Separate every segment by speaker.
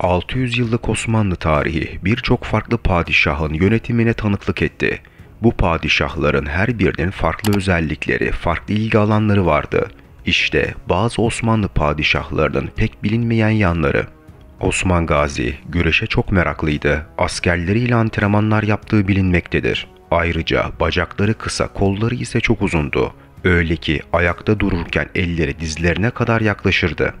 Speaker 1: 600 yıllık Osmanlı tarihi birçok farklı padişahın yönetimine tanıklık etti. Bu padişahların her birinin farklı özellikleri, farklı ilgi alanları vardı. İşte bazı Osmanlı padişahlarının pek bilinmeyen yanları. Osman Gazi güreşe çok meraklıydı. Askerleriyle antrenmanlar yaptığı bilinmektedir. Ayrıca bacakları kısa, kolları ise çok uzundu. Öyle ki ayakta dururken elleri dizlerine kadar yaklaşırdı.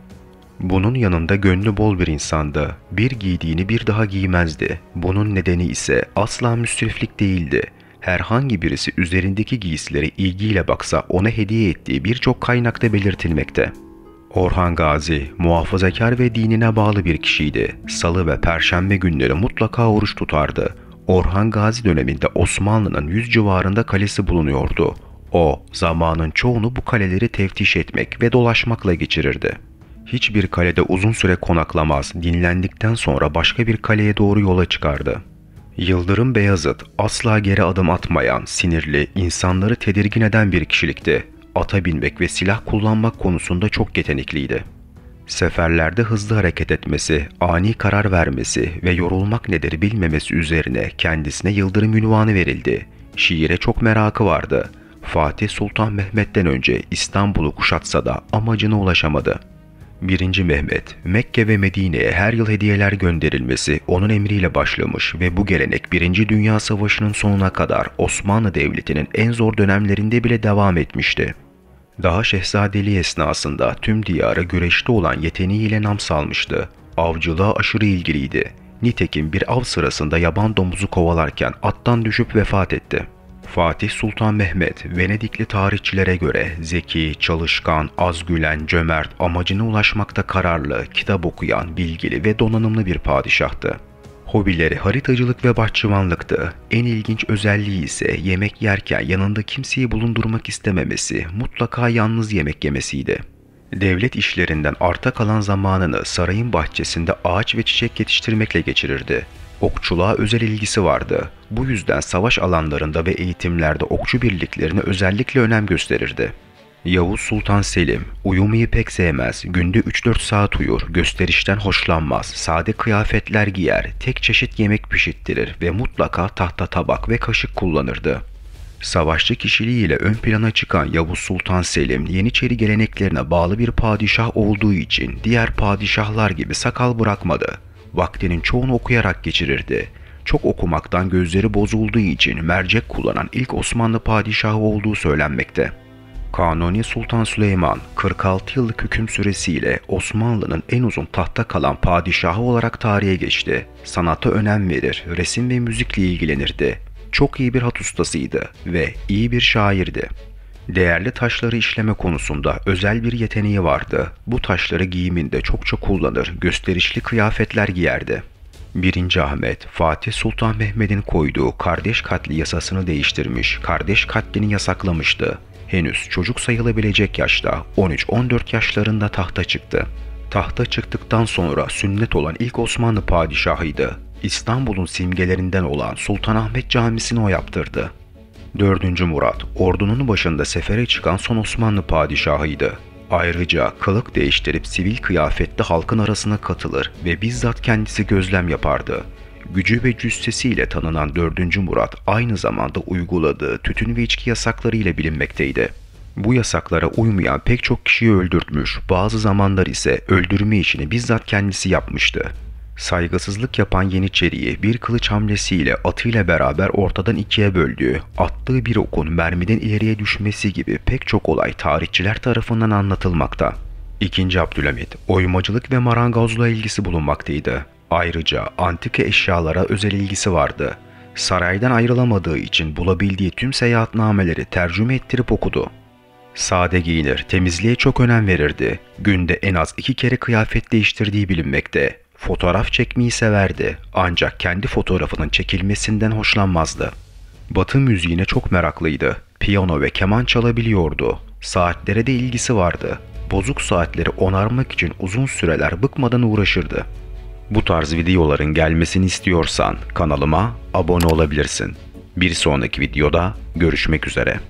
Speaker 1: Bunun yanında gönlü bol bir insandı. Bir giydiğini bir daha giymezdi. Bunun nedeni ise asla müsriflik değildi. Herhangi birisi üzerindeki giysileri ilgiyle baksa ona hediye ettiği birçok kaynakta belirtilmekte. Orhan Gazi, muhafazakar ve dinine bağlı bir kişiydi. Salı ve perşembe günleri mutlaka oruç tutardı. Orhan Gazi döneminde Osmanlı'nın yüz civarında kalesi bulunuyordu. O, zamanın çoğunu bu kaleleri teftiş etmek ve dolaşmakla geçirirdi hiçbir kalede uzun süre konaklamaz, dinlendikten sonra başka bir kaleye doğru yola çıkardı. Yıldırım Beyazıt asla geri adım atmayan, sinirli, insanları tedirgin eden bir kişilikti. Ata binmek ve silah kullanmak konusunda çok yetenekliydi. Seferlerde hızlı hareket etmesi, ani karar vermesi ve yorulmak nedir bilmemesi üzerine kendisine Yıldırım ünvanı verildi. Şiire çok merakı vardı. Fatih Sultan Mehmet'ten önce İstanbul'u kuşatsa da amacına ulaşamadı.'' 1. Mehmet, Mekke ve Medine'ye her yıl hediyeler gönderilmesi onun emriyle başlamış ve bu gelenek 1. Dünya Savaşı'nın sonuna kadar Osmanlı Devleti'nin en zor dönemlerinde bile devam etmişti. Daha şehzadeliği esnasında tüm diyarı güreşte olan yeteneğiyle nam salmıştı. Avcılığa aşırı ilgiliydi. Nitekim bir av sırasında yaban domuzu kovalarken attan düşüp vefat etti.'' Fatih Sultan Mehmet, Venedikli tarihçilere göre zeki, çalışkan, az gülen, cömert, amacına ulaşmakta kararlı, kitap okuyan, bilgili ve donanımlı bir padişahtı. Hobileri haritacılık ve bahçıvanlıktı. En ilginç özelliği ise yemek yerken yanında kimseyi bulundurmak istememesi, mutlaka yalnız yemek yemesiydi. Devlet işlerinden arta kalan zamanını sarayın bahçesinde ağaç ve çiçek yetiştirmekle geçirirdi. Okçuluğa özel ilgisi vardı. Bu yüzden savaş alanlarında ve eğitimlerde okçu birliklerine özellikle önem gösterirdi. Yavuz Sultan Selim, uyumayı pek sevmez, günde 3-4 saat uyur, gösterişten hoşlanmaz, sade kıyafetler giyer, tek çeşit yemek pişittirir ve mutlaka tahta tabak ve kaşık kullanırdı. Savaşçı kişiliğiyle ön plana çıkan Yavuz Sultan Selim, Yeniçeri geleneklerine bağlı bir padişah olduğu için diğer padişahlar gibi sakal bırakmadı vaktinin çoğunu okuyarak geçirirdi. Çok okumaktan gözleri bozulduğu için mercek kullanan ilk Osmanlı padişahı olduğu söylenmekte. Kanuni Sultan Süleyman 46 yıllık hüküm süresiyle Osmanlı'nın en uzun tahta kalan padişahı olarak tarihe geçti. Sanata önem verir, resim ve müzikle ilgilenirdi. Çok iyi bir hat ustasıydı ve iyi bir şairdi. Değerli taşları işleme konusunda özel bir yeteneği vardı. Bu taşları giyiminde çokça kullanır, gösterişli kıyafetler giyerdi. 1. Ahmet, Fatih Sultan Mehmet'in koyduğu kardeş katli yasasını değiştirmiş, kardeş katlini yasaklamıştı. Henüz çocuk sayılabilecek yaşta 13-14 yaşlarında tahta çıktı. Tahta çıktıktan sonra sünnet olan ilk Osmanlı padişahıydı. İstanbul'un simgelerinden olan Sultanahmet Camisi'ni o yaptırdı. 4. Murat, ordunun başında sefere çıkan son Osmanlı padişahıydı. Ayrıca kılık değiştirip sivil kıyafetli halkın arasına katılır ve bizzat kendisi gözlem yapardı. Gücü ve cüssesiyle tanınan 4. Murat aynı zamanda uyguladığı tütün ve içki yasakları ile bilinmekteydi. Bu yasaklara uymayan pek çok kişiyi öldürtmüş, bazı zamanlar ise öldürme işini bizzat kendisi yapmıştı. Saygısızlık yapan Yeniçeri'yi bir kılıç hamlesiyle atıyla beraber ortadan ikiye böldüğü, attığı bir okun mermiden ileriye düşmesi gibi pek çok olay tarihçiler tarafından anlatılmakta. 2. Abdülhamit, oymacılık ve marangozluğa ilgisi bulunmaktaydı. Ayrıca antika eşyalara özel ilgisi vardı. Saraydan ayrılamadığı için bulabildiği tüm seyahatnameleri tercüme ettirip okudu. Sade giyinir, temizliğe çok önem verirdi. Günde en az iki kere kıyafet değiştirdiği bilinmekte. Fotoğraf çekmeyi severdi ancak kendi fotoğrafının çekilmesinden hoşlanmazdı. Batı müziğine çok meraklıydı. Piyano ve keman çalabiliyordu. Saatlere de ilgisi vardı. Bozuk saatleri onarmak için uzun süreler bıkmadan uğraşırdı. Bu tarz videoların gelmesini istiyorsan kanalıma abone olabilirsin. Bir sonraki videoda görüşmek üzere.